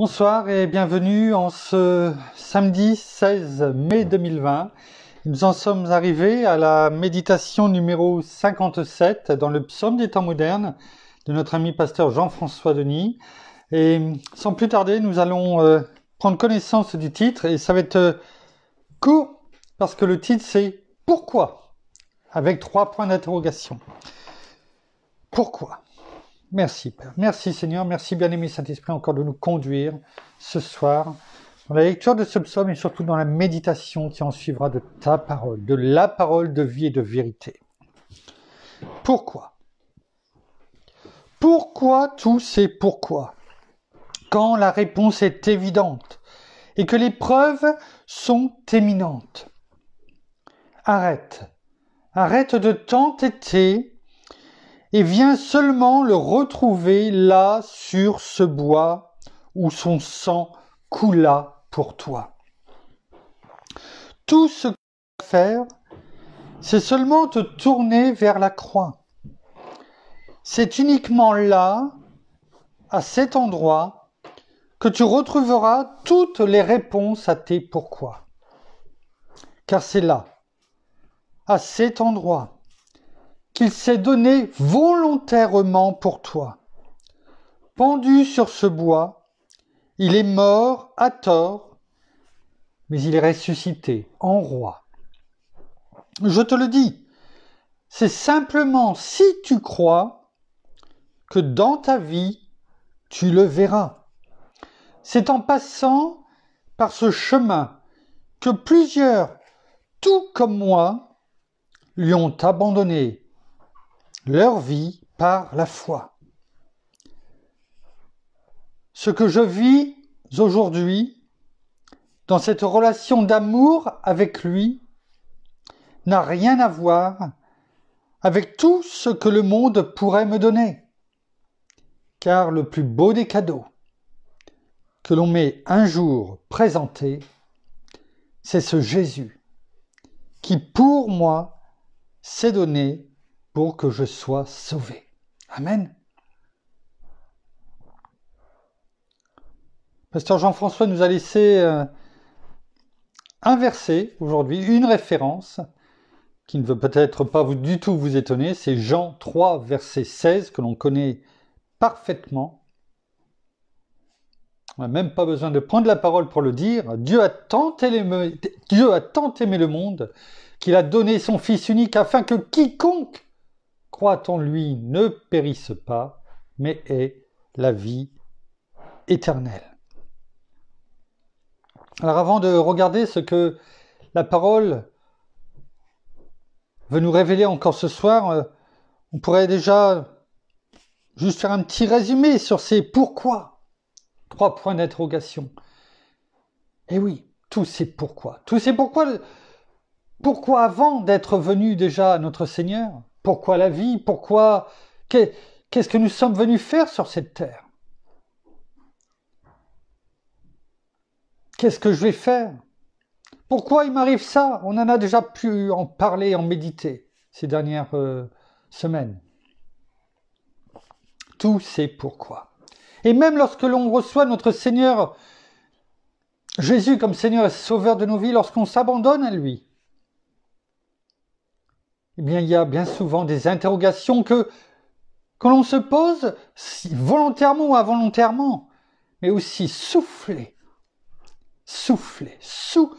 Bonsoir et bienvenue en ce samedi 16 mai 2020. Nous en sommes arrivés à la méditation numéro 57 dans le psaume des temps modernes de notre ami pasteur Jean-François Denis. Et sans plus tarder, nous allons euh, prendre connaissance du titre et ça va être euh, court parce que le titre c'est Pourquoi avec trois points d'interrogation. Pourquoi Merci, Père. Merci, Seigneur. Merci, bien-aimé Saint-Esprit, encore de nous conduire ce soir dans la lecture de ce psaume et surtout dans la méditation qui en suivra de ta parole, de la parole de vie et de vérité. Pourquoi Pourquoi tout c'est pourquoi Quand la réponse est évidente et que les preuves sont éminentes. Arrête. Arrête de t'entêter et viens seulement le retrouver là sur ce bois où son sang coula pour toi. Tout ce que tu faire, c'est seulement te tourner vers la croix. C'est uniquement là, à cet endroit, que tu retrouveras toutes les réponses à tes pourquoi. Car c'est là, à cet endroit, il s'est donné volontairement pour toi. Pendu sur ce bois, il est mort à tort, mais il est ressuscité en roi. Je te le dis, c'est simplement si tu crois que dans ta vie, tu le verras. C'est en passant par ce chemin que plusieurs, tout comme moi, lui ont abandonné leur vie par la foi. Ce que je vis aujourd'hui dans cette relation d'amour avec lui n'a rien à voir avec tout ce que le monde pourrait me donner. Car le plus beau des cadeaux que l'on m'ait un jour présenté, c'est ce Jésus qui pour moi s'est donné pour que je sois sauvé. Amen. Pasteur Jean-François nous a laissé euh, un verset aujourd'hui, une référence qui ne veut peut-être pas du tout vous étonner, c'est Jean 3, verset 16, que l'on connaît parfaitement. On n'a même pas besoin de prendre la parole pour le dire. Dieu a Dieu a tant aimé le monde qu'il a donné son Fils unique afin que quiconque croit on lui ne périsse pas, mais est la vie éternelle. Alors avant de regarder ce que la parole veut nous révéler encore ce soir, euh, on pourrait déjà juste faire un petit résumé sur ces pourquoi. Trois points d'interrogation. Et eh oui, tous ces pourquoi. Tous ces pourquoi. Pourquoi avant d'être venu déjà à notre Seigneur pourquoi la vie Pourquoi Qu'est-ce que nous sommes venus faire sur cette terre Qu'est-ce que je vais faire Pourquoi il m'arrive ça On en a déjà pu en parler, en méditer ces dernières euh, semaines. Tout c'est pourquoi. Et même lorsque l'on reçoit notre Seigneur Jésus comme Seigneur et Sauveur de nos vies, lorsqu'on s'abandonne à lui, eh bien, il y a bien souvent des interrogations que, quand l'on se pose si, volontairement ou involontairement, mais aussi soufflées, soufflées, sou,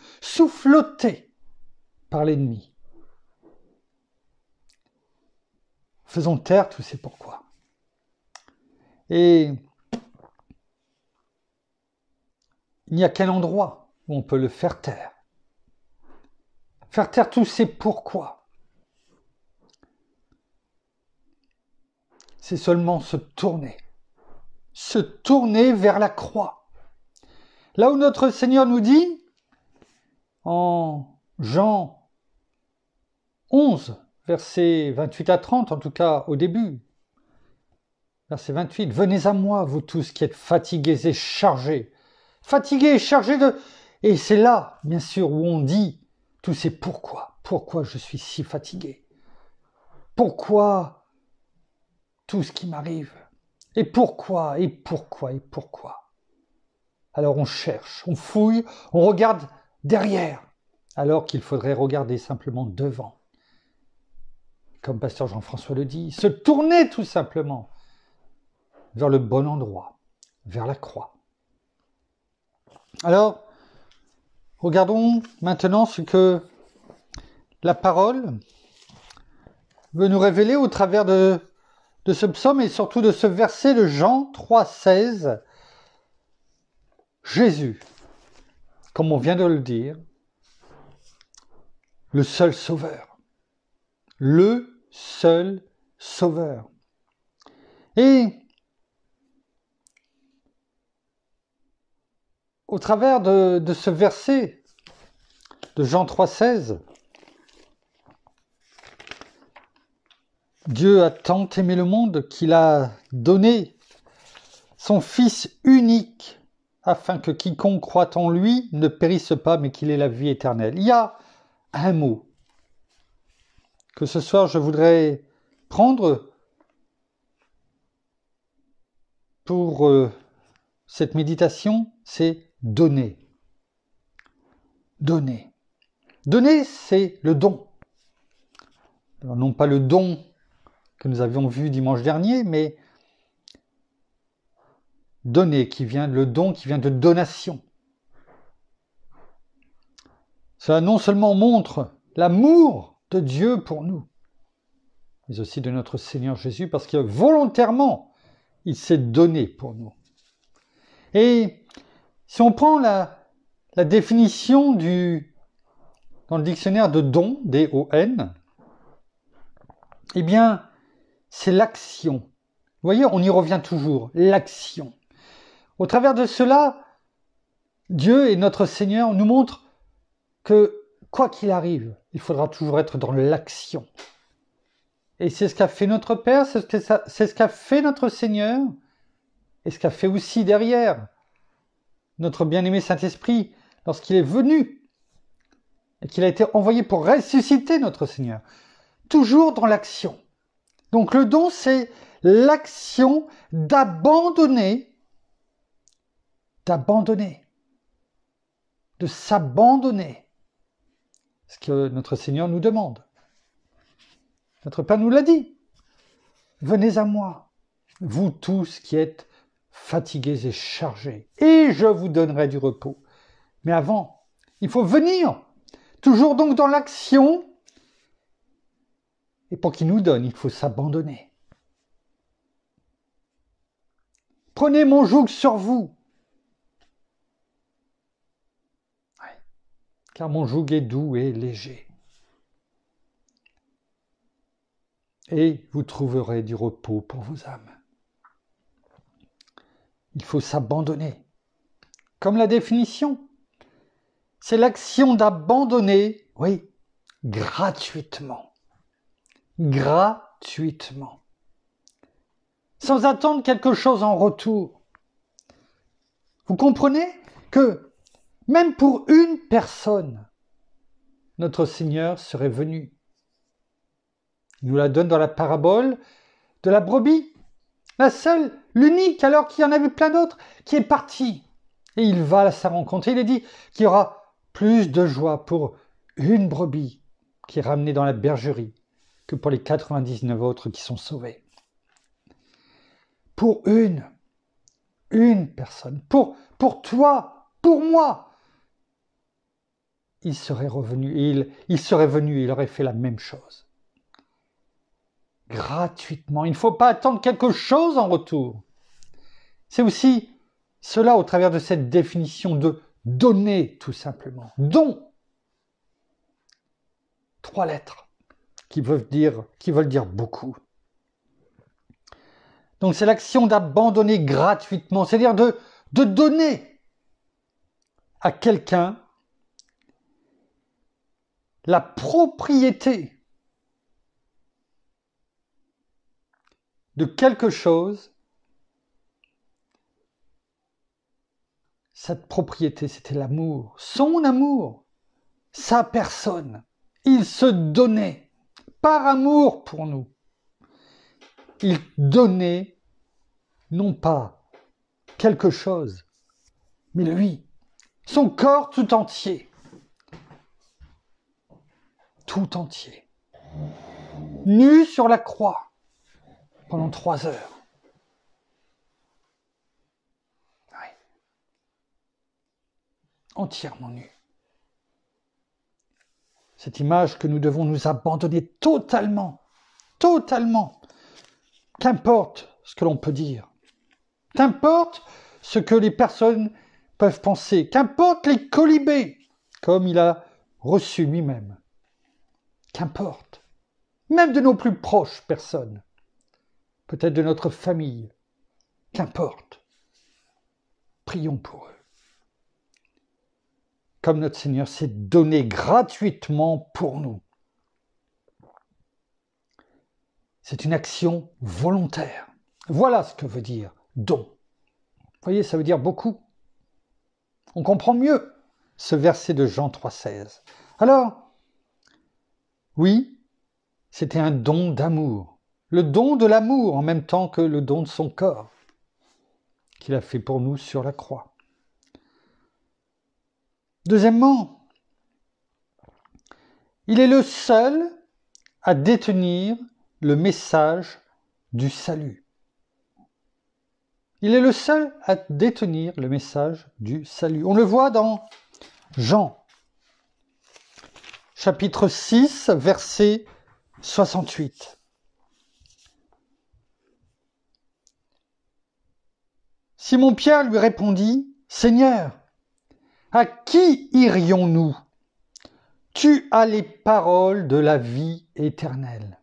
par l'ennemi. Faisons taire tous ces pourquoi. Et il n'y a qu'un endroit où on peut le faire taire. Faire taire tous ces pourquoi c'est seulement se tourner. Se tourner vers la croix. Là où notre Seigneur nous dit, en Jean 11, versets 28 à 30, en tout cas au début, verset 28, Venez à moi, vous tous qui êtes fatigués et chargés. Fatigués et chargés de... Et c'est là, bien sûr, où on dit tous ces pourquoi. Pourquoi je suis si fatigué Pourquoi tout ce qui m'arrive. Et pourquoi Et pourquoi Et pourquoi Alors on cherche, on fouille, on regarde derrière, alors qu'il faudrait regarder simplement devant. Comme pasteur Jean-François le dit, se tourner tout simplement vers le bon endroit, vers la croix. Alors, regardons maintenant ce que la parole veut nous révéler au travers de de ce psaume et surtout de ce verset de Jean 3,16. Jésus, comme on vient de le dire, le seul sauveur. Le seul sauveur. Et au travers de, de ce verset de Jean 3,16, Dieu a tant aimé le monde qu'il a donné son Fils unique afin que quiconque croit en lui ne périsse pas mais qu'il ait la vie éternelle. Il y a un mot que ce soir je voudrais prendre pour euh, cette méditation, c'est donner. Donner. Donner, c'est le don. non pas le don que nous avions vu dimanche dernier, mais donner qui vient, le don qui vient de donation. Cela non seulement montre l'amour de Dieu pour nous, mais aussi de notre Seigneur Jésus, parce que volontairement, il s'est donné pour nous. Et si on prend la, la définition du, dans le dictionnaire de don, D-O-N, eh bien, c'est l'action. Vous voyez, on y revient toujours, l'action. Au travers de cela, Dieu et notre Seigneur nous montrent que quoi qu'il arrive, il faudra toujours être dans l'action. Et c'est ce qu'a fait notre Père, c'est ce qu'a fait notre Seigneur, et ce qu'a fait aussi derrière notre bien-aimé Saint-Esprit lorsqu'il est venu et qu'il a été envoyé pour ressusciter notre Seigneur. Toujours dans l'action. Donc le don, c'est l'action d'abandonner, d'abandonner, de s'abandonner. Ce que notre Seigneur nous demande. Notre Père nous l'a dit. Venez à moi, vous tous qui êtes fatigués et chargés, et je vous donnerai du repos. Mais avant, il faut venir, toujours donc dans l'action et pour qu'il nous donne, il faut s'abandonner. Prenez mon joug sur vous. Car mon joug est doux et léger. Et vous trouverez du repos pour vos âmes. Il faut s'abandonner. Comme la définition. C'est l'action d'abandonner, oui, gratuitement gratuitement, sans attendre quelque chose en retour. Vous comprenez que même pour une personne, notre Seigneur serait venu. Il nous la donne dans la parabole de la brebis, la seule, l'unique, alors qu'il y en avait plein d'autres, qui est partie. Et il va à sa rencontre. Il est dit qu'il y aura plus de joie pour une brebis qui est ramenée dans la bergerie que pour les 99 autres qui sont sauvés. Pour une, une personne, pour, pour toi, pour moi, il serait revenu, il, il serait venu, il aurait fait la même chose. Gratuitement. Il ne faut pas attendre quelque chose en retour. C'est aussi cela au travers de cette définition de donner, tout simplement. Don. Trois lettres qui veulent dire, beaucoup. Donc c'est l'action d'abandonner gratuitement, c'est-à-dire de donner à quelqu'un la propriété de quelque chose, cette propriété, c'était l'amour, son amour, sa personne. Il se donnait par amour pour nous. Il donnait non pas quelque chose, mais lui, son corps tout entier. Tout entier. Nu sur la croix pendant trois heures. Entièrement nu. Cette image que nous devons nous abandonner totalement, totalement, qu'importe ce que l'on peut dire, qu'importe ce que les personnes peuvent penser, qu'importe les colibés, comme il a reçu lui-même, qu'importe, même de nos plus proches personnes, peut-être de notre famille, qu'importe, prions pour eux comme notre Seigneur s'est donné gratuitement pour nous. C'est une action volontaire. Voilà ce que veut dire don. Vous voyez, ça veut dire beaucoup. On comprend mieux ce verset de Jean 3,16. Alors, oui, c'était un don d'amour. Le don de l'amour en même temps que le don de son corps qu'il a fait pour nous sur la croix. Deuxièmement, il est le seul à détenir le message du salut. Il est le seul à détenir le message du salut. On le voit dans Jean, chapitre 6, verset 68. Simon Pierre lui répondit, Seigneur, à qui irions-nous Tu as les paroles de la vie éternelle.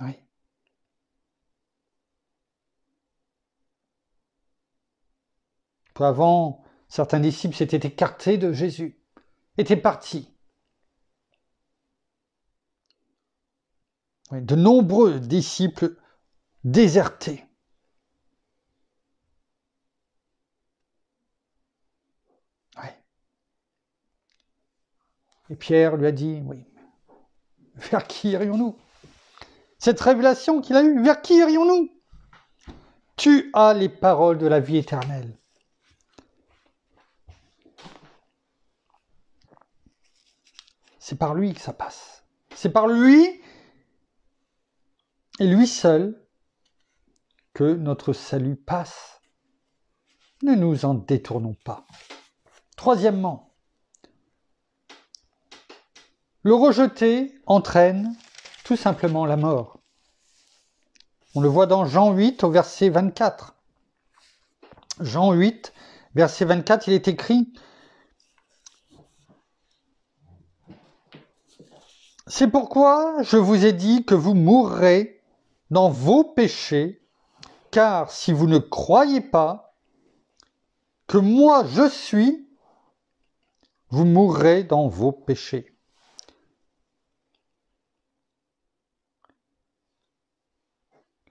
Oui. Avant, certains disciples s'étaient écartés de Jésus, étaient partis. De nombreux disciples désertés. Et Pierre lui a dit, oui, vers qui irions-nous Cette révélation qu'il a eue, vers qui irions-nous Tu as les paroles de la vie éternelle. C'est par lui que ça passe. C'est par lui et lui seul que notre salut passe. Ne nous en détournons pas. Troisièmement, le rejeter entraîne tout simplement la mort. On le voit dans Jean 8 au verset 24. Jean 8, verset 24, il est écrit C'est pourquoi je vous ai dit que vous mourrez dans vos péchés, car si vous ne croyez pas que moi je suis, vous mourrez dans vos péchés.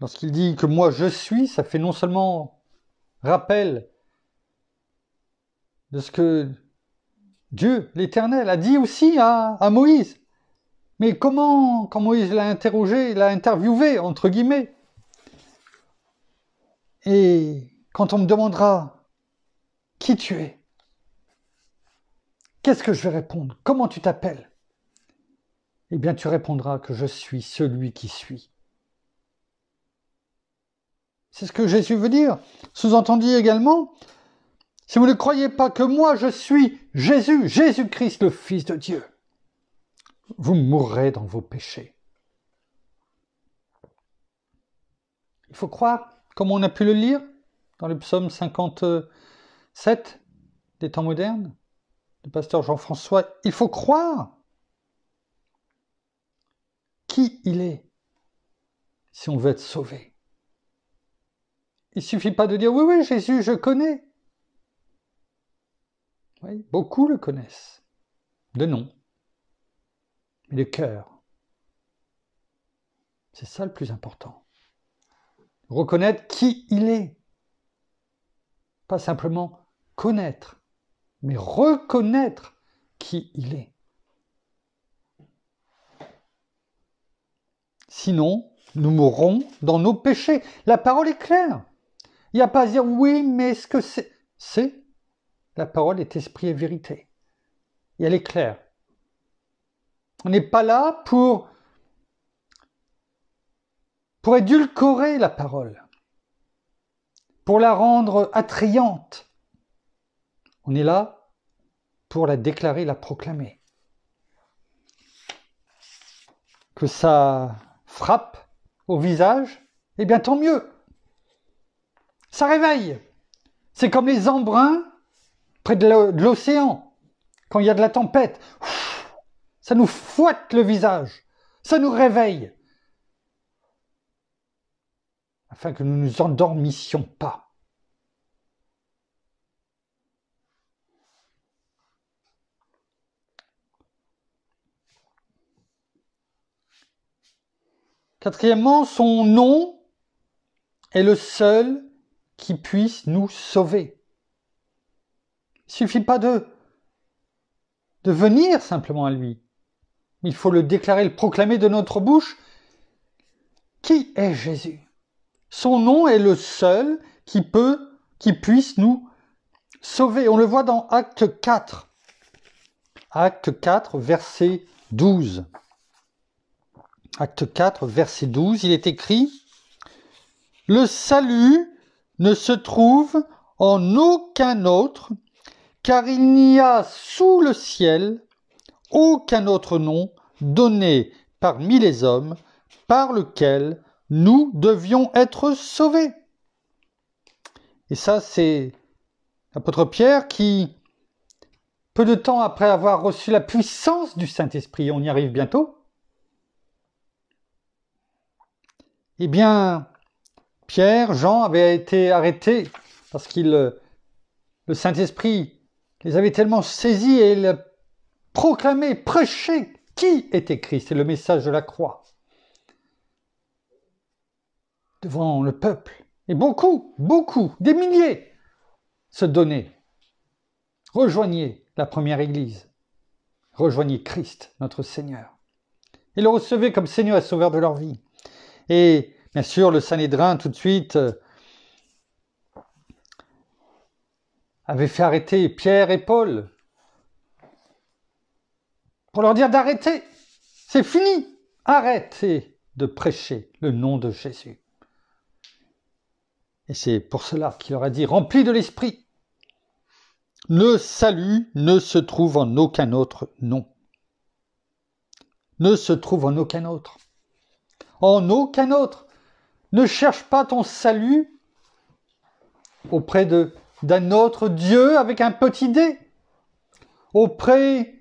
lorsqu'il dit que moi je suis, ça fait non seulement rappel de ce que Dieu, l'Éternel, a dit aussi à, Moïse. Mais comment, quand Moïse l'a interrogé, l'a interviewé, entre guillemets, et quand on me demandera qui tu es, qu'est-ce que je vais répondre Comment tu t'appelles Eh bien, tu répondras que je suis celui qui suis. C'est ce que Jésus veut dire. Sous-entendu également, si vous ne croyez pas que moi je suis Jésus, Jésus-Christ, le Fils de Dieu, vous mourrez dans vos péchés. Il faut croire, comme on a pu le lire dans le psaume 57 des temps modernes, le pasteur Jean-François, il faut croire qui il est si on veut être sauvé. Il suffit pas de dire oui, oui, Jésus, je connais. Oui, beaucoup le connaissent, de nom, mais de cœur. C'est ça le plus important. Reconnaître qui il est. Pas simplement connaître, mais reconnaître qui il est. Sinon, nous mourrons dans nos péchés. La parole est claire. Il n'y a pas à dire oui, mais ce que c'est. C'est. La parole est esprit et vérité. Et elle est claire. On n'est pas là pour. pour édulcorer la parole, pour la rendre attrayante. On est là pour la déclarer, la proclamer. Que ça frappe au visage, eh bien tant mieux ça réveille. C'est comme les embruns près de l'océan, quand il y a de la tempête. Ça nous fouette le visage, ça nous réveille, afin que nous ne nous endormissions pas. Quatrièmement, son nom est le seul qui puisse nous sauver. Il suffit pas de, de venir simplement à lui. Il faut le déclarer, le proclamer de notre bouche. Qui est Jésus Son nom est le seul qui peut, qui puisse nous sauver. On le voit dans Acte 4. Acte 4, verset 12. Acte 4, verset 12, il est écrit, Le salut ne se trouve en aucun autre, car il n'y a sous le ciel aucun autre nom donné parmi les hommes par lequel nous devions être sauvés. Et ça, c'est l'apôtre Pierre qui, peu de temps après avoir reçu la puissance du Saint-Esprit, on y arrive bientôt, eh bien, Pierre, Jean avaient été arrêtés parce que euh, le Saint-Esprit les avait tellement saisis et il a proclamé, prêché qui était Christ et le message de la croix devant le peuple. Et beaucoup, beaucoup, des milliers se donnaient. Rejoignez la première Église. rejoignaient Christ, notre Seigneur. et le recevaient comme Seigneur et Sauveur de leur vie. Et Bien sûr, le Sanhédrin, tout de suite, euh, avait fait arrêter Pierre et Paul pour leur dire d'arrêter. C'est fini. Arrêtez de prêcher le nom de Jésus. Et c'est pour cela qu'il leur a dit, rempli de l'Esprit. Le salut ne se trouve en aucun autre nom. Ne se trouve en aucun autre. En aucun autre. Ne cherche pas ton salut auprès d'un autre Dieu avec un petit dé. Auprès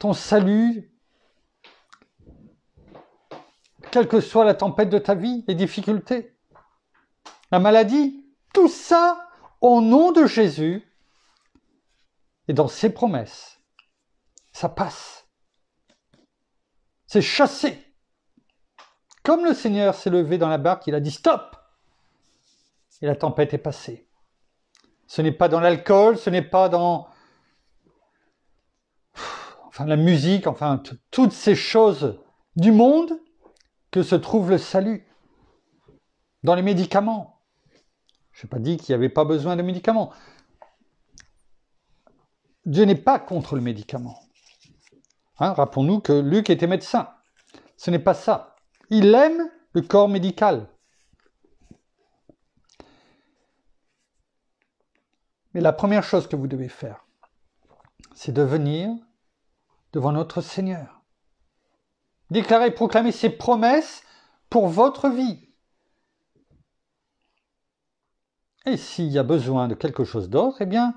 ton salut, quelle que soit la tempête de ta vie, les difficultés, la maladie, tout ça au nom de Jésus et dans ses promesses. Ça passe. C'est chassé. Comme le Seigneur s'est levé dans la barque, il a dit stop Et la tempête est passée. Ce n'est pas dans l'alcool, ce n'est pas dans enfin, la musique, enfin toutes ces choses du monde que se trouve le salut. Dans les médicaments. Je n'ai pas dit qu'il n'y avait pas besoin de médicaments. Dieu n'est pas contre le médicament. Hein, rappelons-nous que Luc était médecin. Ce n'est pas ça. Il aime le corps médical. Mais la première chose que vous devez faire, c'est de venir devant notre Seigneur. Déclarer, et proclamer ses promesses pour votre vie. Et s'il y a besoin de quelque chose d'autre, eh bien,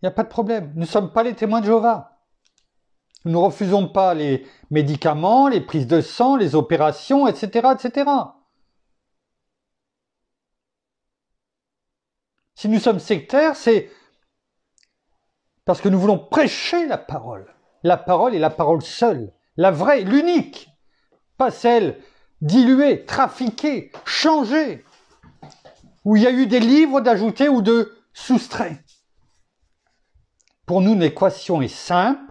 il n'y a pas de problème. Nous ne sommes pas les témoins de Jéhovah. Nous ne refusons pas les médicaments, les prises de sang, les opérations, etc., etc. Si nous sommes sectaires, c'est parce que nous voulons prêcher la parole. La parole est la parole seule, la vraie, l'unique, pas celle diluée, trafiquée, changée, où il y a eu des livres d'ajouter ou de soustraire. Pour nous, l'équation est simple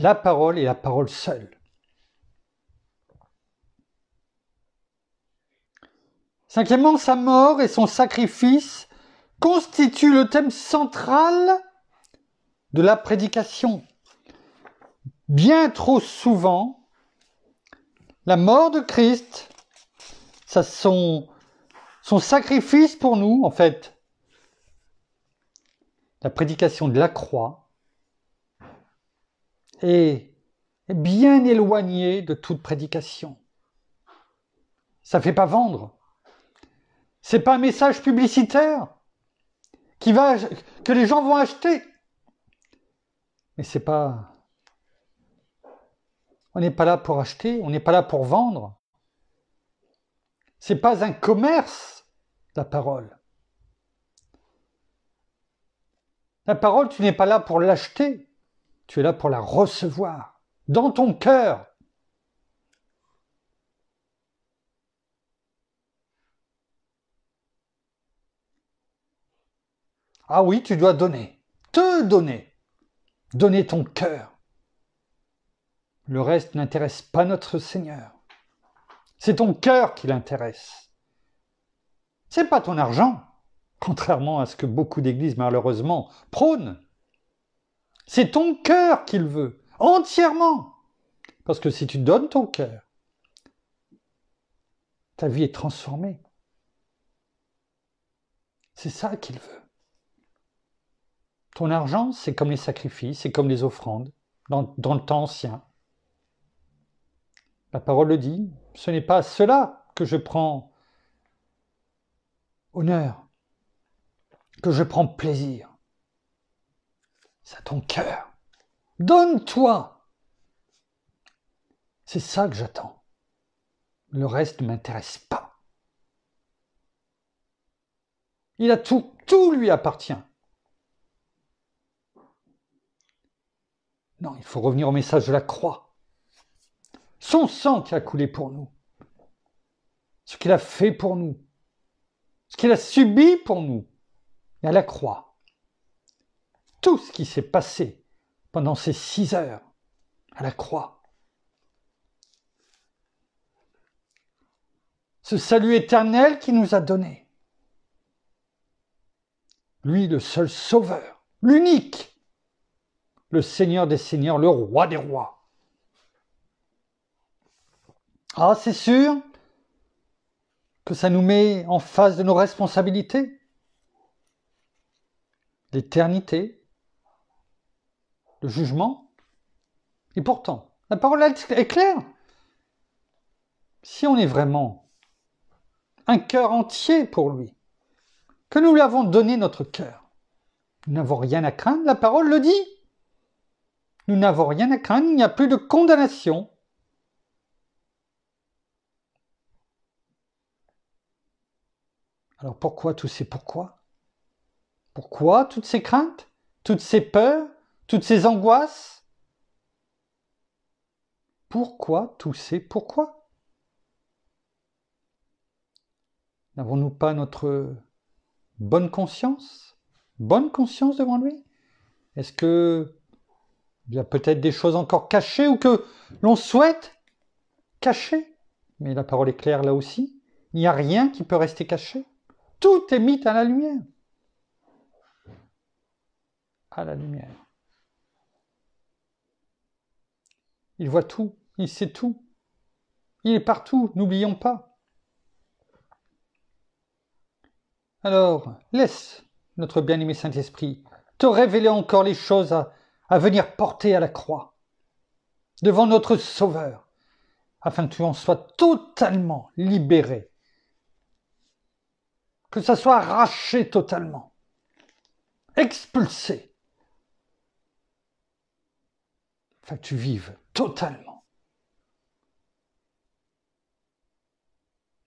la parole et la parole seule. Cinquièmement, sa mort et son sacrifice constituent le thème central de la prédication. Bien trop souvent, la mort de Christ, son sacrifice pour nous, en fait, la prédication de la croix, est bien éloigné de toute prédication. Ça ne fait pas vendre. C'est pas un message publicitaire qui va, que les gens vont acheter. Mais c'est pas. On n'est pas là pour acheter, on n'est pas là pour vendre. C'est pas un commerce, la parole. La parole, tu n'es pas là pour l'acheter. Tu es là pour la recevoir dans ton cœur. Ah oui, tu dois donner, te donner, donner ton cœur. Le reste n'intéresse pas notre Seigneur. C'est ton cœur qui l'intéresse. C'est pas ton argent, contrairement à ce que beaucoup d'églises malheureusement prônent. C'est ton cœur qu'il veut, entièrement. Parce que si tu donnes ton cœur, ta vie est transformée. C'est ça qu'il veut. Ton argent, c'est comme les sacrifices, c'est comme les offrandes, dans, dans le temps ancien. La parole le dit, ce n'est pas cela que je prends honneur, que je prends plaisir à ton cœur. Donne-toi. C'est ça que j'attends. Le reste ne m'intéresse pas. Il a tout, tout lui appartient. Non, il faut revenir au message de la croix. Son sang qui a coulé pour nous. Ce qu'il a fait pour nous. Ce qu'il a subi pour nous. Et à la croix tout ce qui s'est passé pendant ces six heures à la croix. Ce salut éternel qu'il nous a donné. Lui le seul sauveur, l'unique, le Seigneur des Seigneurs, le roi des rois. Ah, c'est sûr que ça nous met en face de nos responsabilités. L'éternité, le jugement. Et pourtant, la parole est claire. Si on est vraiment un cœur entier pour lui, que nous lui avons donné notre cœur, nous n'avons rien à craindre, la parole le dit. Nous n'avons rien à craindre, il n'y a plus de condamnation. Alors pourquoi tous ces pourquoi Pourquoi toutes ces craintes, toutes ces peurs toutes ces angoisses Pourquoi tous ces pourquoi N'avons-nous pas notre bonne conscience Bonne conscience devant lui Est-ce que il y a peut-être des choses encore cachées ou que l'on souhaite cacher Mais la parole est claire là aussi. Il n'y a rien qui peut rester caché. Tout est mis à la lumière. À la lumière. Il voit tout, il sait tout. Il est partout, n'oublions pas. Alors, laisse notre bien-aimé Saint-Esprit te révéler encore les choses à, venir porter à la croix, devant notre Sauveur, afin que tu en sois totalement libéré, que ça soit arraché totalement, expulsé, afin que tu vives totalement.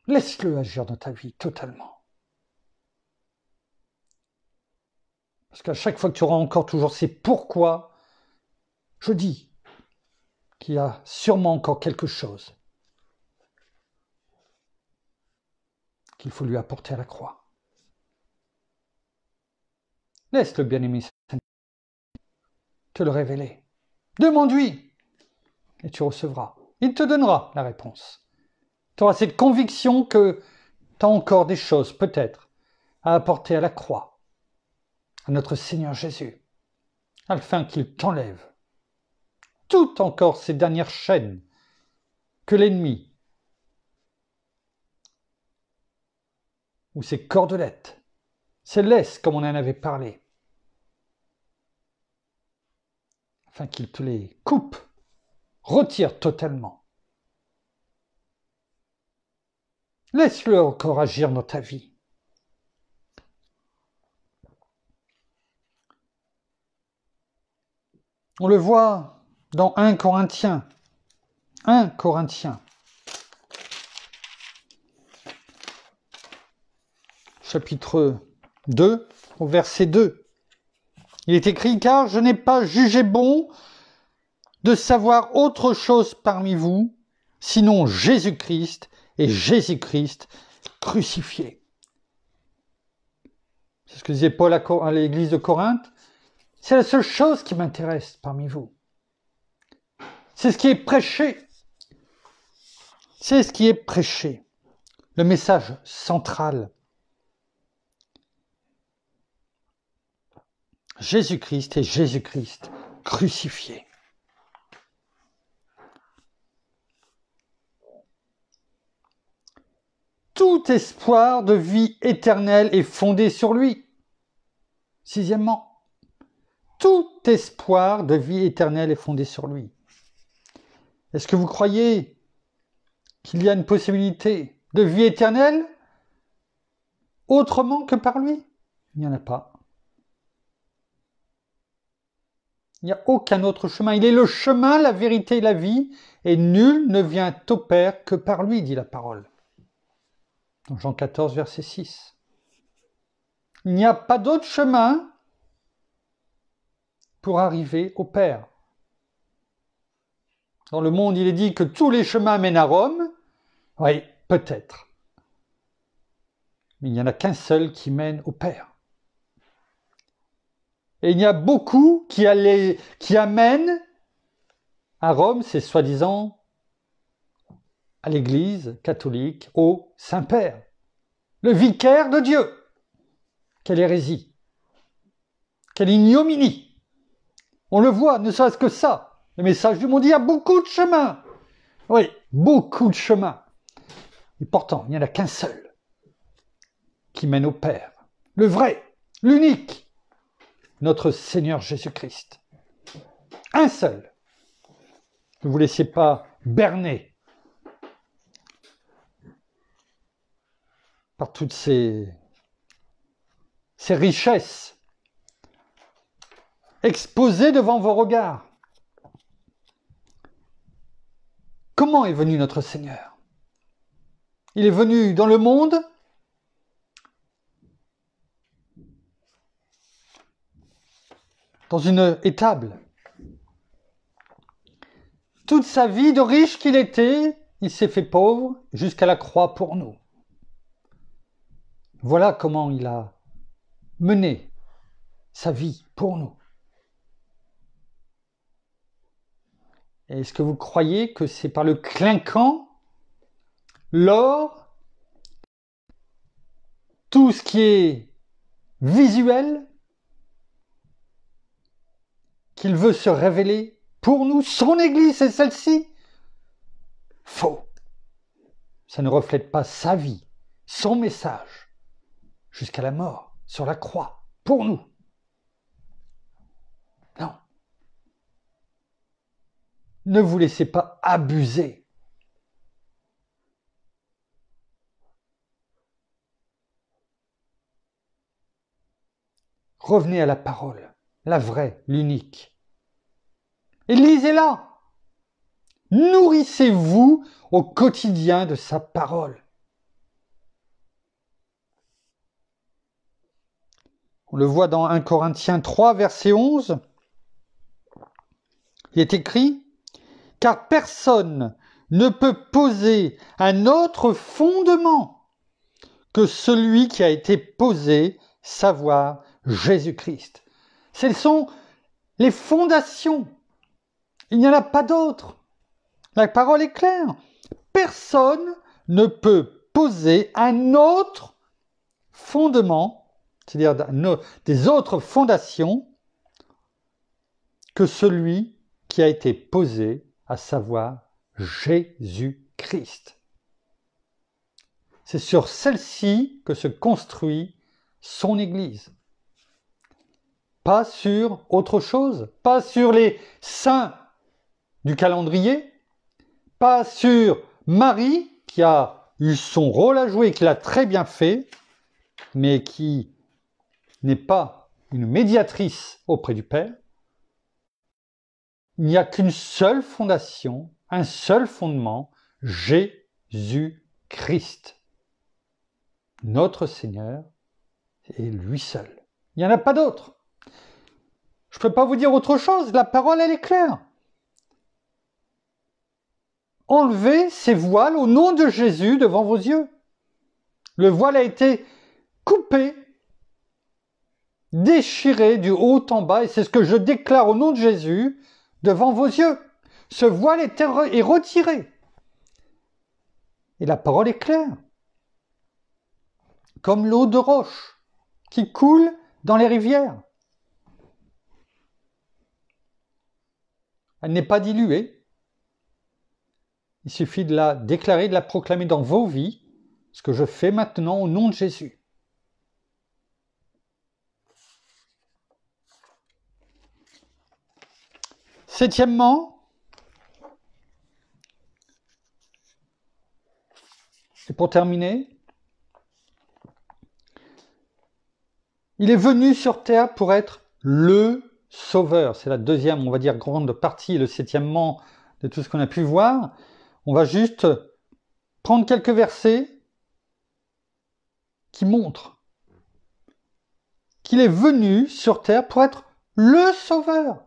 Laisse-le agir dans ta vie totalement. Parce qu'à chaque fois que tu auras encore toujours ces pourquoi, je dis qu'il y a sûrement encore quelque chose qu'il faut lui apporter à la croix. Laisse le bien-aimé te le révéler. Demande-lui et tu recevras. Il te donnera la réponse. Tu auras cette conviction que tu as encore des choses, peut-être, à apporter à la croix, à notre Seigneur Jésus, afin qu'il t'enlève tout encore ces dernières chaînes que l'ennemi ou ces cordelettes, ces laisses comme on en avait parlé, afin qu'il te les coupe Retire totalement. Laisse-le encore agir dans ta vie. On le voit dans 1 Corinthiens. 1 Corinthiens. Chapitre 2, au verset 2. Il est écrit, car je n'ai pas jugé bon de savoir autre chose parmi vous, sinon Jésus-Christ et Jésus-Christ crucifié. C'est ce que disait Paul à l'église de Corinthe. C'est la seule chose qui m'intéresse parmi vous. C'est ce qui est prêché. C'est ce qui est prêché. Le message central. Jésus-Christ et Jésus-Christ crucifié. tout espoir de vie éternelle est fondé sur lui. Sixièmement, tout espoir de vie éternelle est fondé sur lui. Est-ce que vous croyez qu'il y a une possibilité de vie éternelle autrement que par lui Il n'y en a pas. Il n'y a aucun autre chemin. Il est le chemin, la vérité et la vie, et nul ne vient au Père que par lui, dit la parole. Dans Jean 14, verset 6. Il n'y a pas d'autre chemin pour arriver au Père. Dans le monde, il est dit que tous les chemins mènent à Rome. Oui, peut-être. Mais il n'y en a qu'un seul qui mène au Père. Et il y a beaucoup qui, qui amènent à Rome ces soi-disant à l'Église catholique au Saint-Père, le vicaire de Dieu. Quelle hérésie Quelle ignominie On le voit, ne serait-ce que ça. Le message du monde, il y a beaucoup de chemins. Oui, beaucoup de chemins. Et pourtant, il n'y en a qu'un seul qui mène au Père. Le vrai, l'unique, notre Seigneur Jésus-Christ. Un seul. Ne vous laissez pas berner par toutes ces, ces richesses exposées devant vos regards. Comment est venu notre Seigneur Il est venu dans le monde dans une étable. Toute sa vie de riche qu'il était, il s'est fait pauvre jusqu'à la croix pour nous. Voilà comment il a mené sa vie pour nous. Est-ce que vous croyez que c'est par le clinquant, l'or, tout ce qui est visuel, qu'il veut se révéler pour nous Son Église, et celle-ci Faux. Ça ne reflète pas sa vie, son message jusqu'à la mort, sur la croix, pour nous. Non. Ne vous laissez pas abuser. Revenez à la parole, la vraie, l'unique. Et lisez-la. Nourrissez-vous au quotidien de sa parole. On le voit dans 1 Corinthiens 3, verset 11. Il est écrit, car personne ne peut poser un autre fondement que celui qui a été posé, savoir Jésus-Christ. Ce sont les fondations. Il n'y en a pas d'autres. La parole est claire. Personne ne peut poser un autre fondement c'est-à-dire des autres fondations que celui qui a été posé, à savoir Jésus-Christ. C'est sur celle-ci que se construit son Église. Pas sur autre chose, pas sur les saints du calendrier, pas sur Marie qui a eu son rôle à jouer, qui l'a très bien fait, mais qui n'est pas une médiatrice auprès du Père, il n'y a qu'une seule fondation, un seul fondement, Jésus-Christ, notre Seigneur, et lui seul. Il n'y en a pas d'autre. Je ne peux pas vous dire autre chose, la parole, elle est claire. Enlevez ces voiles au nom de Jésus devant vos yeux. Le voile a été coupé déchiré du haut en bas, et c'est ce que je déclare au nom de Jésus, devant vos yeux. Ce voile est, est retiré. Et la parole est claire. Comme l'eau de roche qui coule dans les rivières. Elle n'est pas diluée. Il suffit de la déclarer, de la proclamer dans vos vies, ce que je fais maintenant au nom de Jésus. Septièmement, et pour terminer, il est venu sur terre pour être le sauveur. C'est la deuxième, on va dire, grande partie, le septièmement de tout ce qu'on a pu voir. On va juste prendre quelques versets qui montrent qu'il est venu sur terre pour être le sauveur.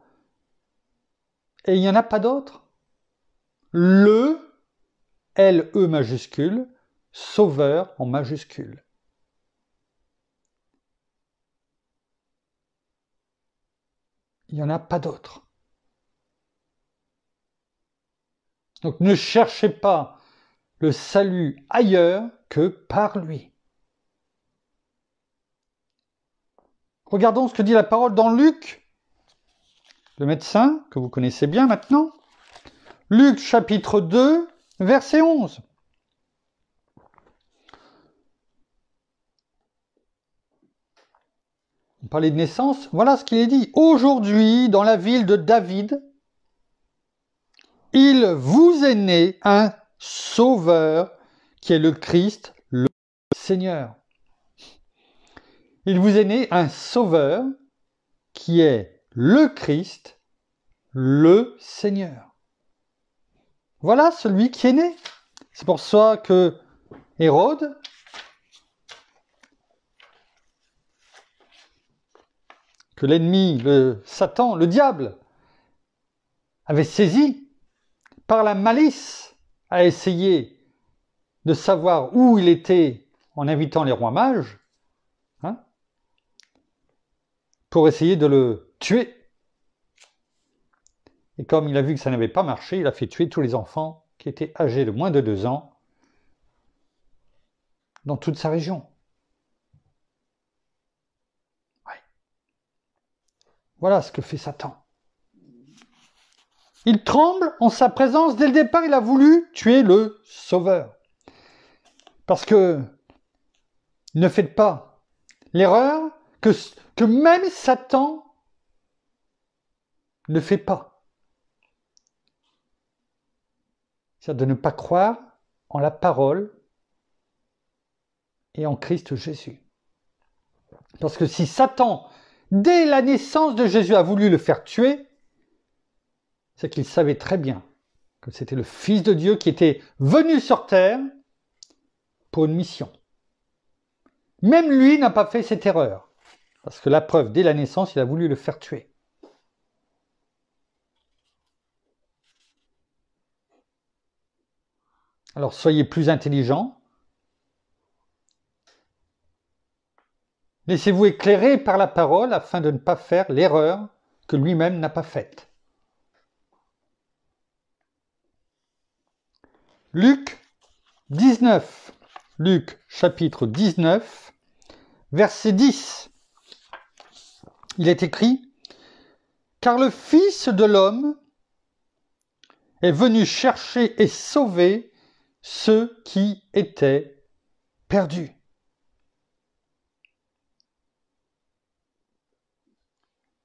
Et il n'y en a pas d'autre. Le, L-E majuscule, sauveur en majuscule. Il n'y en a pas d'autre. Donc ne cherchez pas le salut ailleurs que par lui. Regardons ce que dit la parole dans Luc le médecin, que vous connaissez bien maintenant. Luc chapitre 2, verset 11. On parlait de naissance, voilà ce qu'il est dit. Aujourd'hui, dans la ville de David, il vous est né un sauveur qui est le Christ, le Seigneur. Il vous est né un sauveur qui est le Christ, le Seigneur. Voilà celui qui est né. C'est pour ça que Hérode que l'ennemi, le Satan, le diable, avait saisi par la malice à essayer de savoir où il était en invitant les rois mages, hein, pour essayer de le tuer. Et comme il a vu que ça n'avait pas marché, il a fait tuer tous les enfants qui étaient âgés de moins de deux ans dans toute sa région. Voilà ce que fait Satan. Il tremble en sa présence. Dès le départ, il a voulu tuer le Sauveur. Parce que ne faites pas l'erreur que, que même Satan ne fait pas. C'est-à-dire de ne pas croire en la parole et en Christ Jésus. Parce que si Satan, dès la naissance de Jésus, a voulu le faire tuer, c'est qu'il savait très bien que c'était le Fils de Dieu qui était venu sur terre pour une mission. Même lui n'a pas fait cette erreur. Parce que la preuve, dès la naissance, il a voulu le faire tuer. Alors soyez plus intelligents. Laissez-vous éclairer par la parole afin de ne pas faire l'erreur que lui-même n'a pas faite. Luc 19. Luc chapitre 19, verset 10. Il est écrit, Car le Fils de l'homme est venu chercher et sauver ceux qui étaient perdus.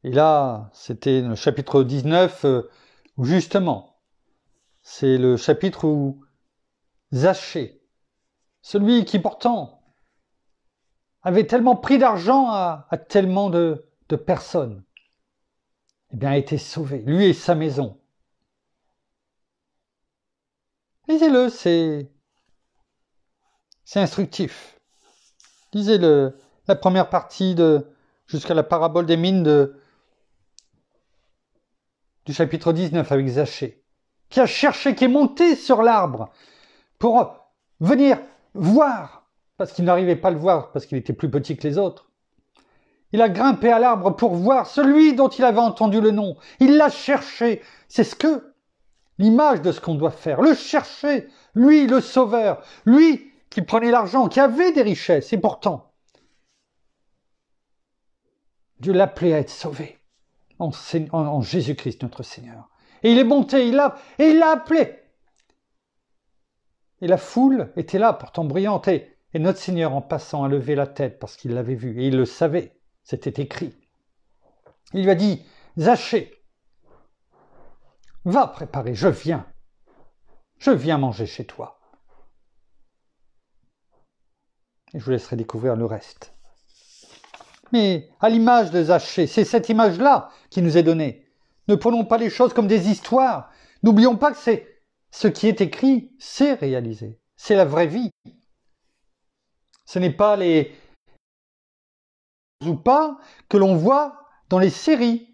Et là, c'était le chapitre 19, euh, où justement, c'est le chapitre où Zachée, celui qui pourtant avait tellement pris d'argent à, tellement de, personnes, eh bien, a été sauvé, lui et sa maison. Lisez-le, c'est instructif. Lisez-le la première partie de jusqu'à la parabole des mines de du chapitre 19 avec Zachée, qui a cherché, qui est monté sur l'arbre pour venir voir, parce qu'il n'arrivait pas à le voir, parce qu'il était plus petit que les autres. Il a grimpé à l'arbre pour voir celui dont il avait entendu le nom. Il l'a cherché. C'est ce que l'image de ce qu'on doit faire, le chercher, lui le sauveur, lui qui prenait l'argent, qui avait des richesses, et pourtant, Dieu l'appelait à être sauvé en, Jésus-Christ notre Seigneur. Et il est monté, il l'a, et il l'a appelé. Et la foule était là, pourtant brillante, et, et notre Seigneur en passant a levé la tête parce qu'il l'avait vu, et il le savait, c'était écrit. Il lui a dit, Zachée, Va préparer, je viens. Je viens manger chez toi. Et je vous laisserai découvrir le reste. Mais à l'image de Zaché, c'est cette image-là qui nous est donnée. Ne prenons pas les choses comme des histoires. N'oublions pas que c'est ce qui est écrit, c'est réalisé. C'est la vraie vie. Ce n'est pas les ou pas que l'on voit dans les séries.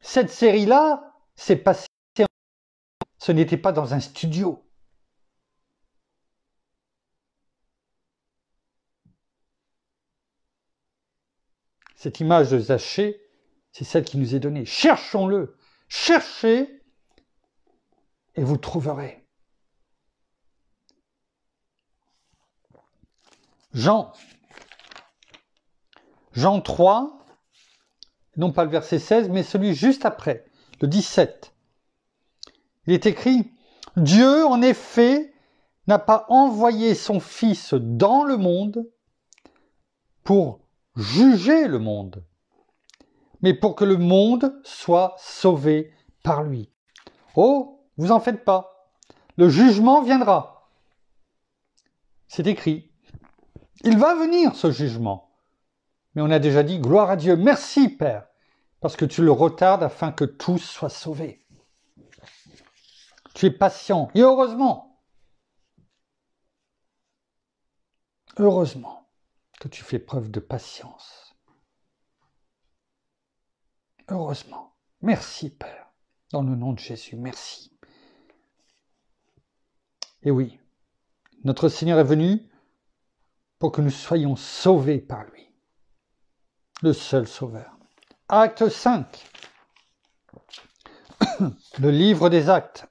Cette série-là, c'est passé ce n'était pas dans un studio. Cette image de Zachée, c'est celle qui nous est donnée. Cherchons-le, cherchez et vous trouverez. Jean, Jean 3, non pas le verset 16, mais celui juste après, le 17. Il est écrit, Dieu, en effet, n'a pas envoyé son Fils dans le monde pour juger le monde, mais pour que le monde soit sauvé par lui. Oh, vous en faites pas. Le jugement viendra. C'est écrit. Il va venir ce jugement. Mais on a déjà dit gloire à Dieu, merci Père, parce que tu le retardes afin que tous soient sauvés. Tu es patient. Et heureusement, heureusement que tu fais preuve de patience. Heureusement. Merci Père. Dans le nom de Jésus, merci. Et oui, notre Seigneur est venu pour que nous soyons sauvés par lui. Le seul sauveur. Acte 5. Le livre des actes.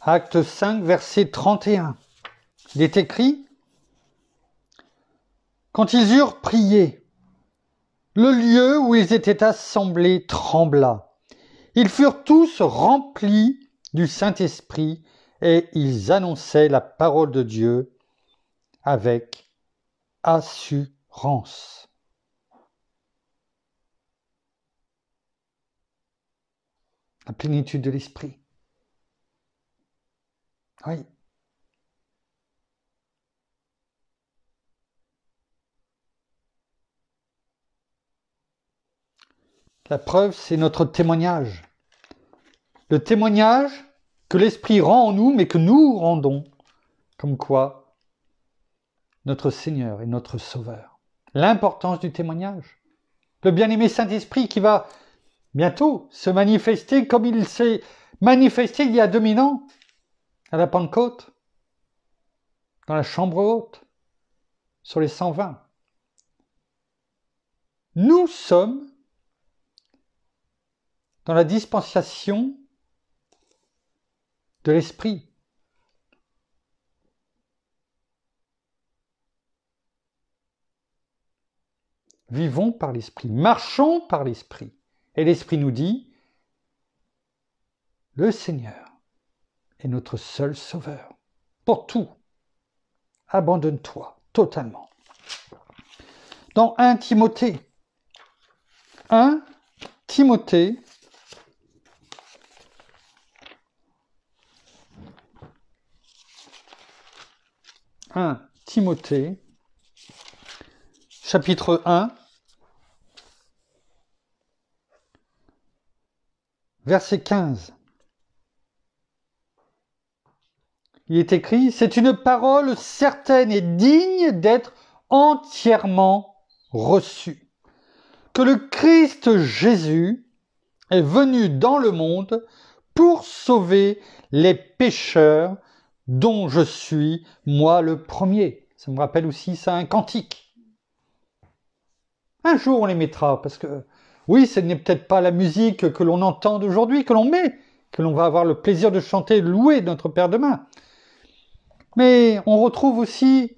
Acte 5, verset 31. Il est écrit, Quand ils eurent prié, le lieu où ils étaient assemblés trembla. Ils furent tous remplis du Saint-Esprit et ils annonçaient la parole de Dieu avec assurance. la plénitude de l'esprit. Oui. La preuve, c'est notre témoignage. Le témoignage que l'Esprit rend en nous, mais que nous rendons, comme quoi notre Seigneur est notre Sauveur. L'importance du témoignage. Le bien-aimé Saint-Esprit qui va bientôt se manifester comme il s'est manifesté il y a 2000 ans, à la Pentecôte, dans la chambre haute, sur les 120. Nous sommes dans la dispensation de l'esprit. Vivons par l'esprit, marchons par l'esprit. Et l'Esprit nous dit, le Seigneur est notre seul sauveur. Pour tout, abandonne-toi totalement. Dans 1 Timothée, 1 Timothée, 1 Timothée, chapitre 1, verset 15. Il est écrit, c'est une parole certaine et digne d'être entièrement reçue. Que le Christ Jésus est venu dans le monde pour sauver les pécheurs dont je suis, moi le premier. Ça me rappelle aussi ça, un cantique. Un jour on les mettra, parce que oui, ce n'est peut-être pas la musique que l'on entend aujourd'hui, que l'on met, que l'on va avoir le plaisir de chanter, louer notre Père demain. Mais on retrouve aussi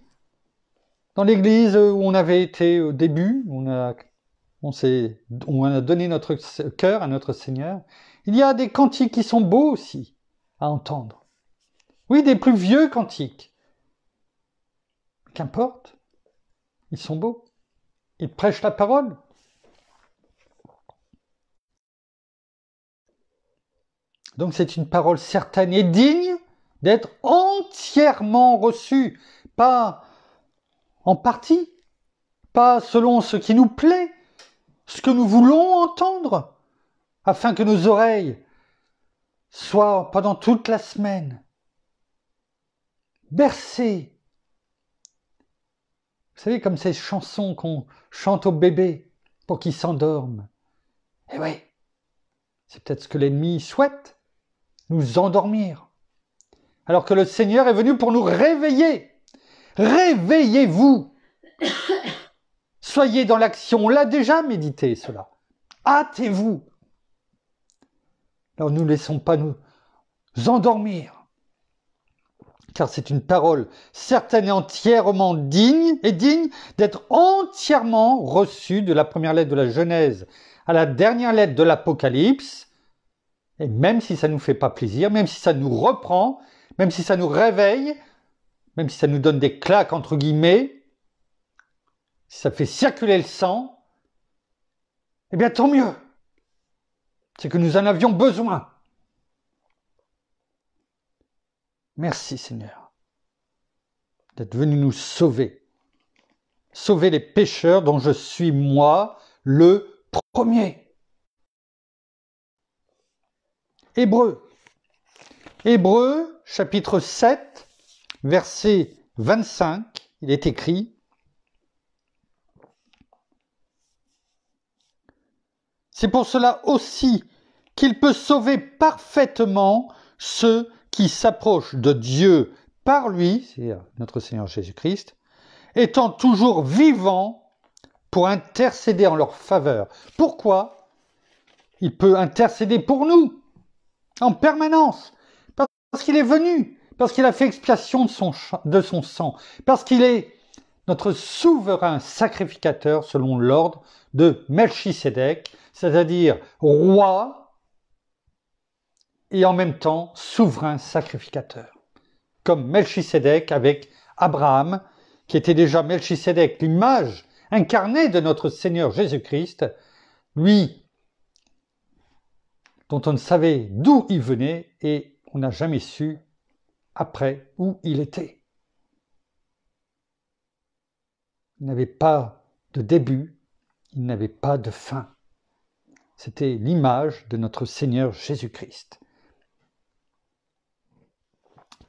dans l'église où on avait été au début, on a, on, on a donné notre cœur à notre Seigneur, il y a des cantiques qui sont beaux aussi à entendre. Oui, des plus vieux cantiques. Qu'importe, ils sont beaux. Ils prêchent la parole, Donc c'est une parole certaine et digne d'être entièrement reçue, pas en partie, pas selon ce qui nous plaît, ce que nous voulons entendre, afin que nos oreilles soient pendant toute la semaine bercées. Vous savez, comme ces chansons qu'on chante au bébé pour qu'il s'endorme. Eh oui, c'est peut-être ce que l'ennemi souhaite nous endormir. Alors que le Seigneur est venu pour nous réveiller. Réveillez-vous. Soyez dans l'action. On l'a déjà médité cela. Hâtez-vous. Alors nous ne laissons pas nous endormir. Car c'est une parole certaine et entièrement digne et digne d'être entièrement reçue de la première lettre de la Genèse à la dernière lettre de l'Apocalypse et même si ça ne nous fait pas plaisir, même si ça nous reprend, même si ça nous réveille, même si ça nous donne des claques entre guillemets, si ça fait circuler le sang, eh bien tant mieux. C'est que nous en avions besoin. Merci Seigneur d'être venu nous sauver. Sauver les pécheurs dont je suis moi le premier. Hébreu, Hébreux, chapitre 7, verset 25, il est écrit C'est pour cela aussi qu'il peut sauver parfaitement ceux qui s'approchent de Dieu par lui, c'est-à-dire notre Seigneur Jésus-Christ, étant toujours vivant pour intercéder en leur faveur. Pourquoi Il peut intercéder pour nous en permanence, parce qu'il est venu, parce qu'il a fait expiation de son, de son sang, parce qu'il est notre souverain sacrificateur selon l'ordre de Melchisedec, c'est-à-dire roi et en même temps souverain sacrificateur. Comme Melchisedec avec Abraham, qui était déjà Melchisedec, l'image incarnée de notre Seigneur Jésus-Christ, lui dont on ne savait d'où il venait et on n'a jamais su après où il était. Il n'avait pas de début, il n'avait pas de fin. C'était l'image de notre Seigneur Jésus-Christ.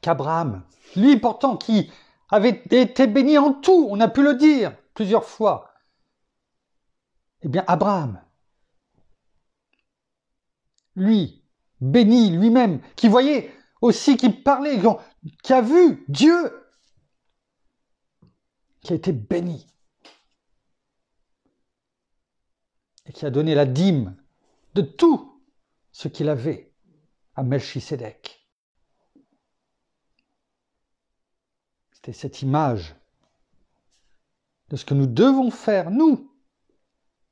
Qu'Abraham, lui pourtant qui avait été béni en tout, on a pu le dire plusieurs fois, eh bien Abraham, lui, béni lui-même, qui voyait aussi, qui parlait, qui a vu Dieu, qui a été béni, et qui a donné la dîme de tout ce qu'il avait à Melchisédek. C'était cette image de ce que nous devons faire, nous,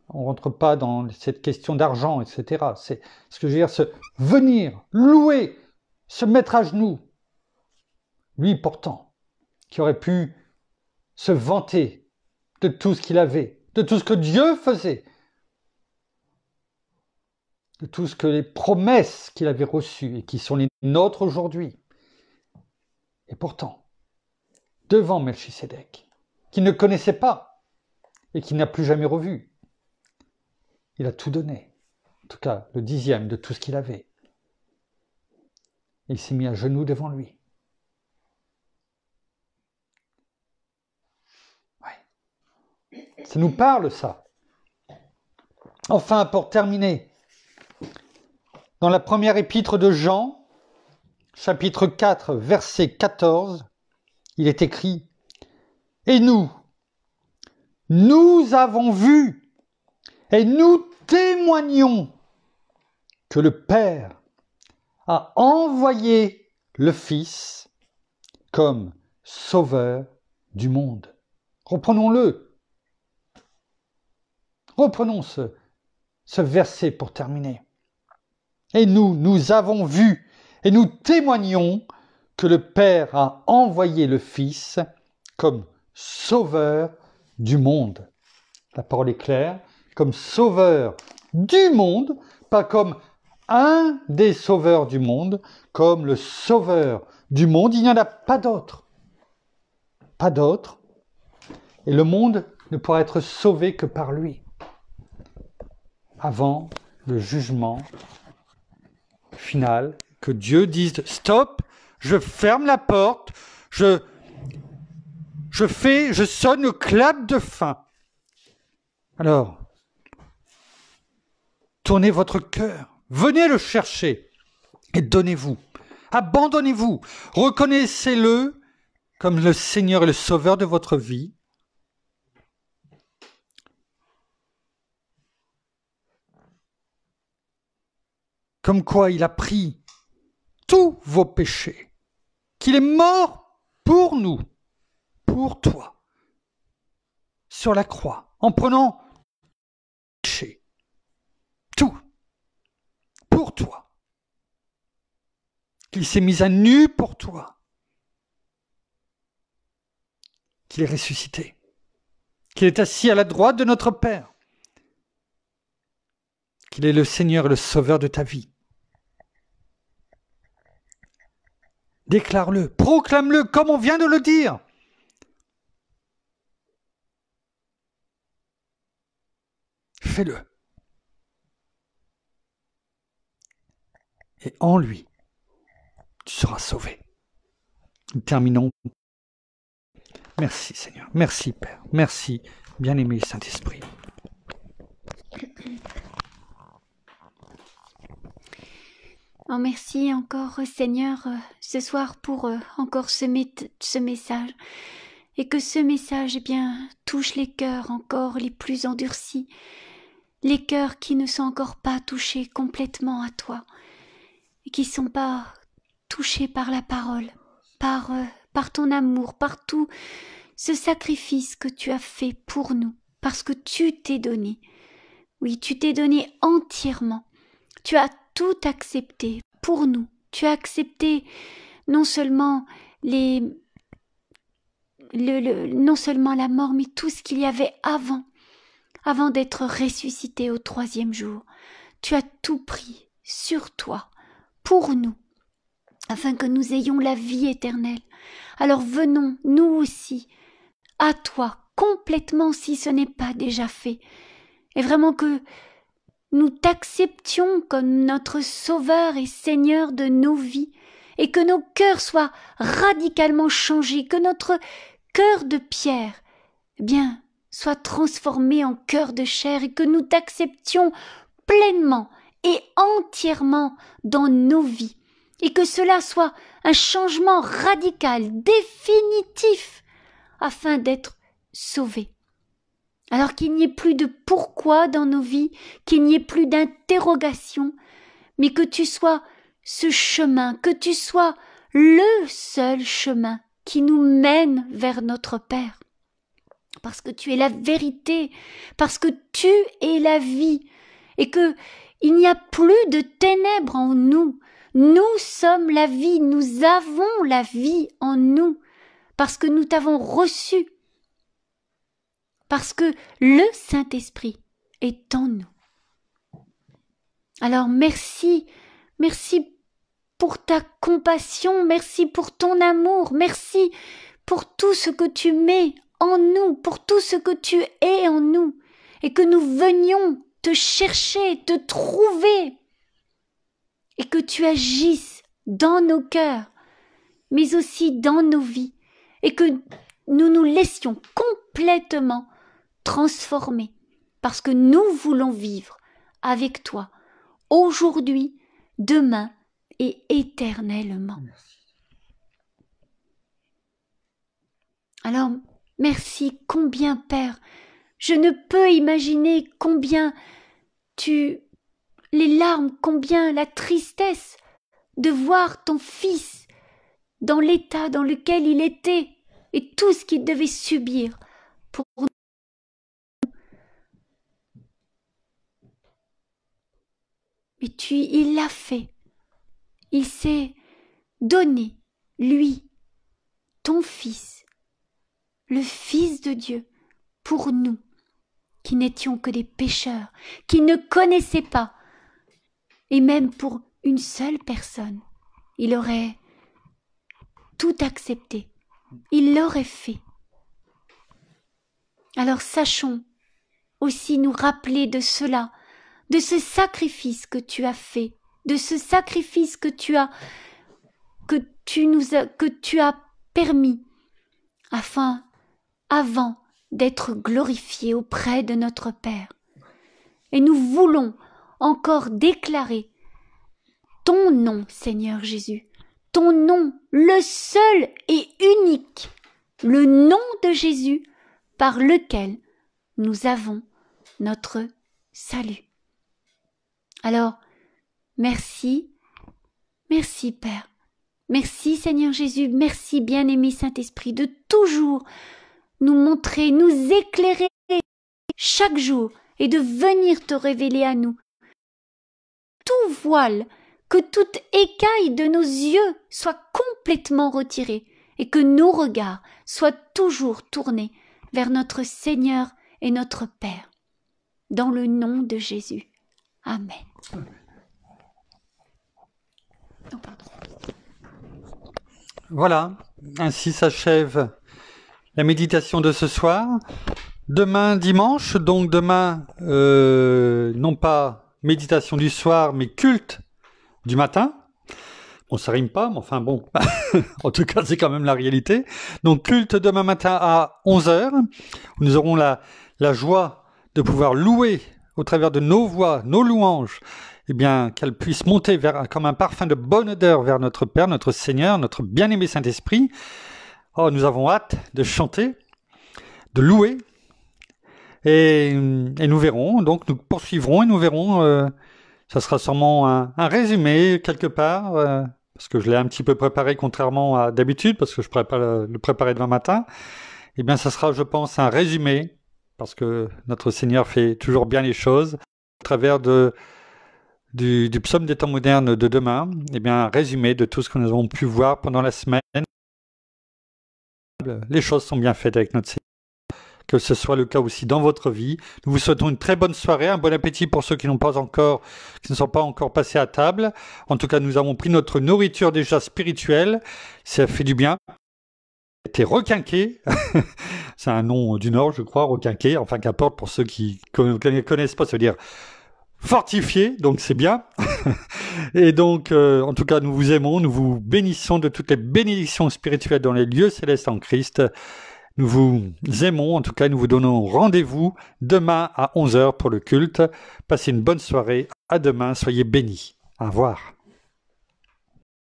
on rentre pas dans cette question d'argent, etc. C'est ce que je veux dire, se venir, louer, se mettre à genoux. Lui pourtant, qui aurait pu se vanter de tout ce qu'il avait, de tout ce que Dieu faisait, de tout ce que les promesses qu'il avait reçues et qui sont les nôtres aujourd'hui. Et pourtant, devant Melchisedec, qu'il ne connaissait pas et qui n'a plus jamais revu, il a tout donné. En tout cas, le dixième de tout ce qu'il avait. Il s'est mis à genoux devant lui. Ça nous parle, ça. Enfin, pour terminer, dans la première épître de Jean, chapitre 4, verset 14, il est écrit Et nous, nous avons vu, et nous témoignons que le Père a envoyé le Fils comme sauveur du monde. Reprenons-le. Reprenons ce, verset pour terminer. Et nous, nous avons vu et nous témoignons que le Père a envoyé le Fils comme sauveur du monde. La parole est claire, comme sauveur du monde, pas comme un des sauveurs du monde, comme le sauveur du monde. Il n'y en a pas d'autre. Pas d'autre. Et le monde ne pourra être sauvé que par lui. Avant le jugement final, que Dieu dise stop, je ferme la porte, je, je fais, je sonne le clap de fin. Alors, Tournez votre cœur, venez le chercher et donnez-vous. Abandonnez-vous, reconnaissez-le comme le Seigneur et le Sauveur de votre vie. Comme quoi il a pris tous vos péchés, qu'il est mort pour nous, pour toi, sur la croix, en prenant tout pour toi, qu'il s'est mis à nu pour toi, qu'il est ressuscité, qu'il est assis à la droite de notre Père, qu'il est le Seigneur et le Sauveur de ta vie. Déclare-le, proclame-le comme on vient de le dire. Fais-le. et en lui, tu seras sauvé. Nous terminons. Merci Seigneur, merci Père, merci bien-aimé Saint-Esprit. Oh, merci encore Seigneur euh, ce soir pour euh, encore ce, ce message et que ce message eh bien touche les cœurs encore les plus endurcis, les cœurs qui ne sont encore pas touchés complètement à toi qui sont pas touchés par la parole, par, euh, par ton amour, par tout ce sacrifice que tu as fait pour nous, parce que tu t'es donné. Oui, tu t'es donné entièrement. Tu as tout accepté pour nous. Tu as accepté non seulement les non seulement la mort, mais tout ce qu'il y avait avant, avant d'être ressuscité au troisième jour. Tu as tout pris sur toi pour nous, afin que nous ayons la vie éternelle. Alors venons, nous aussi, à toi complètement si ce n'est pas déjà fait, et vraiment que nous t'acceptions comme notre Sauveur et Seigneur de nos vies, et que nos cœurs soient radicalement changés, que notre cœur de pierre, eh bien, soit transformé en cœur de chair, et que nous t'acceptions pleinement entièrement dans nos vies, et que cela soit un changement radical, définitif, afin d'être sauvé Alors qu'il n'y ait plus de pourquoi dans nos vies, qu'il n'y ait plus d'interrogation, mais que tu sois ce chemin, que tu sois le seul chemin qui nous mène vers notre Père. Parce que tu es la vérité, parce que tu es la vie, et que il n'y a plus de ténèbres en nous. Nous sommes la vie, nous avons la vie en nous, parce que nous t'avons reçu, parce que le Saint-Esprit est en nous. Alors merci, merci pour ta compassion, merci pour ton amour, merci pour tout ce que tu mets en nous, pour tout ce que tu es en nous, et que nous venions te chercher, te trouver, et que tu agisses dans nos cœurs, mais aussi dans nos vies, et que nous nous laissions complètement transformer, parce que nous voulons vivre avec toi, aujourd'hui, demain et éternellement. Alors, merci combien, Père, je ne peux imaginer combien tu les larmes, combien la tristesse de voir ton fils dans l'état dans lequel il était et tout ce qu'il devait subir pour nous. Mais tu, il l'a fait. Il s'est donné, lui, ton fils, le Fils de Dieu, pour nous qui n'étions que des pécheurs, qui ne connaissaient pas, et même pour une seule personne, il aurait tout accepté, il l'aurait fait. Alors sachons aussi nous rappeler de cela, de ce sacrifice que tu as fait, de ce sacrifice que tu as que tu nous que tu as permis afin avant d'être glorifié auprès de notre Père. Et nous voulons encore déclarer ton nom, Seigneur Jésus, ton nom, le seul et unique, le nom de Jésus par lequel nous avons notre salut. Alors, merci, merci Père, merci Seigneur Jésus, merci bien-aimé Saint-Esprit de toujours nous montrer, nous éclairer chaque jour et de venir te révéler à nous. Tout voile, que toute écaille de nos yeux soit complètement retirée et que nos regards soient toujours tournés vers notre Seigneur et notre Père. Dans le nom de Jésus. Amen. voilà, ainsi s'achève la méditation de ce soir. Demain dimanche, donc demain, euh, non pas méditation du soir, mais culte du matin. On ça rime pas, mais enfin bon, en tout cas c'est quand même la réalité. Donc culte demain matin à 11h. Nous aurons la, la joie de pouvoir louer au travers de nos voix, nos louanges, eh bien, qu'elles puissent monter comme un parfum de bonne odeur vers notre Père, notre Seigneur, notre bien-aimé Saint-Esprit, Oh, nous avons hâte de chanter, de louer, et, nous verrons, donc nous poursuivrons et nous verrons. Euh, ça sera sûrement un, résumé quelque part, euh, parce que je l'ai un petit peu préparé contrairement à d'habitude, parce que je pourrais pas le préparer demain matin. Eh bien, ça sera, je pense, un résumé, parce que notre Seigneur fait toujours bien les choses, à travers de, du, du psaume des temps modernes de demain, eh bien, un résumé de tout ce que nous avons pu voir pendant la semaine les choses sont bien faites avec notre Seigneur Que ce soit le cas aussi dans votre vie. Nous vous souhaitons une très bonne soirée, un bon appétit pour ceux qui n'ont pas encore, qui ne sont pas encore passés à table. En tout cas, nous avons pris notre nourriture déjà spirituelle. Ça fait du bien. été requinqué. C'est un nom du Nord, je crois, requinqué. Enfin, qu'importe pour ceux qui ne connaissent pas, se dire fortifié, donc c'est bien. Et donc, euh, en tout cas, nous vous aimons, nous vous bénissons de toutes les bénédictions spirituelles dans les lieux célestes en Christ. Nous vous aimons, en tout cas, nous vous donnons rendez-vous demain à 11h pour le culte. Passez une bonne soirée, à demain, soyez bénis. Au revoir.